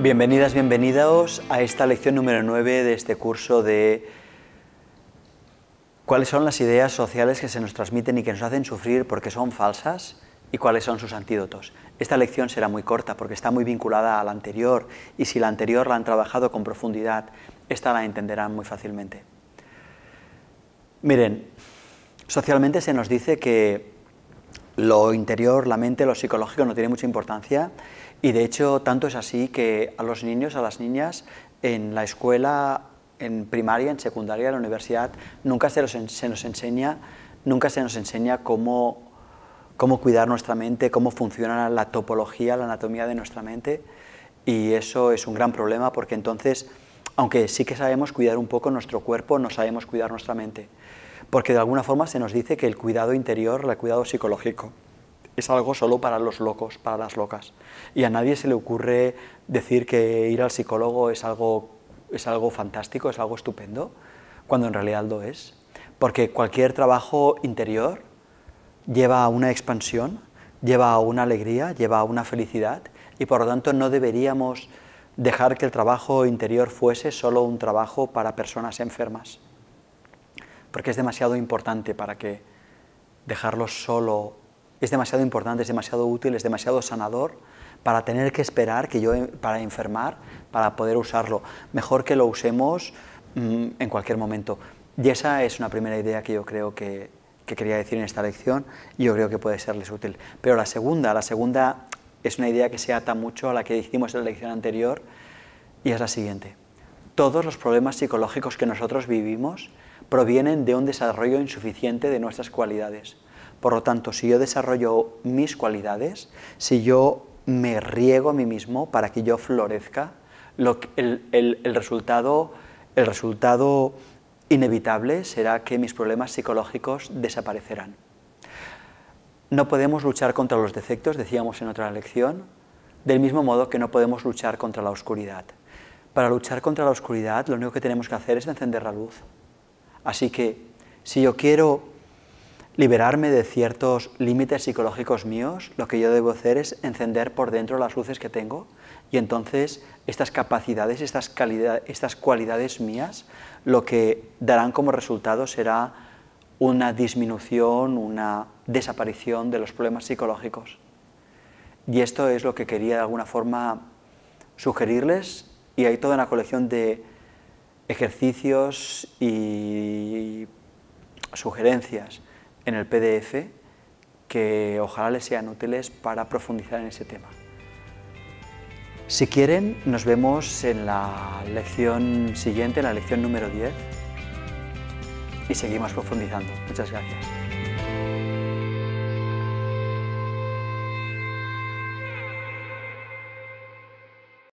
Bienvenidas, bienvenidos a esta lección número 9 de este curso de cuáles son las ideas sociales que se nos transmiten y que nos hacen sufrir porque son falsas y cuáles son sus antídotos. Esta lección será muy corta porque está muy vinculada a la anterior y si la anterior la han trabajado con profundidad, esta la entenderán muy fácilmente. Miren, socialmente se nos dice que lo interior, la mente, lo psicológico no tiene mucha importancia y de hecho tanto es así que a los niños, a las niñas, en la escuela, en primaria, en secundaria, en la universidad, nunca se, nos enseña, nunca se nos enseña cómo cuidar nuestra mente, cómo funciona la topología, la anatomía de nuestra mente y eso es un gran problema porque entonces, aunque sí que sabemos cuidar un poco nuestro cuerpo, no sabemos cuidar nuestra mente porque de alguna forma se nos dice que el cuidado interior, el cuidado psicológico, es algo solo para los locos, para las locas. Y a nadie se le ocurre decir que ir al psicólogo es algo, es algo fantástico, es algo estupendo, cuando en realidad lo es. Porque cualquier trabajo interior lleva a una expansión, lleva a una alegría, lleva a una felicidad, y por lo tanto no deberíamos dejar que el trabajo interior fuese solo un trabajo para personas enfermas porque es demasiado importante para que dejarlo solo, es demasiado importante, es demasiado útil, es demasiado sanador para tener que esperar que yo para enfermar para poder usarlo. Mejor que lo usemos mm, en cualquier momento. Y esa es una primera idea que yo creo que, que quería decir en esta lección y yo creo que puede serles útil. Pero la segunda, la segunda es una idea que se ata mucho a la que dijimos en la lección anterior y es la siguiente. Todos los problemas psicológicos que nosotros vivimos provienen de un desarrollo insuficiente de nuestras cualidades. Por lo tanto, si yo desarrollo mis cualidades, si yo me riego a mí mismo para que yo florezca, el resultado inevitable será que mis problemas psicológicos desaparecerán. No podemos luchar contra los defectos, decíamos en otra lección, del mismo modo que no podemos luchar contra la oscuridad. Para luchar contra la oscuridad, lo único que tenemos que hacer es encender la luz. Así que si yo quiero liberarme de ciertos límites psicológicos míos, lo que yo debo hacer es encender por dentro las luces que tengo y entonces estas capacidades, estas, cualidades mías, lo que darán como resultado será una disminución, una desaparición de los problemas psicológicos. Y esto es lo que quería de alguna forma sugerirles y hay toda una colección de ejercicios y sugerencias en el PDF que ojalá les sean útiles para profundizar en ese tema. Si quieren, nos vemos en la lección siguiente, en la lección número 10, y seguimos profundizando. Muchas gracias.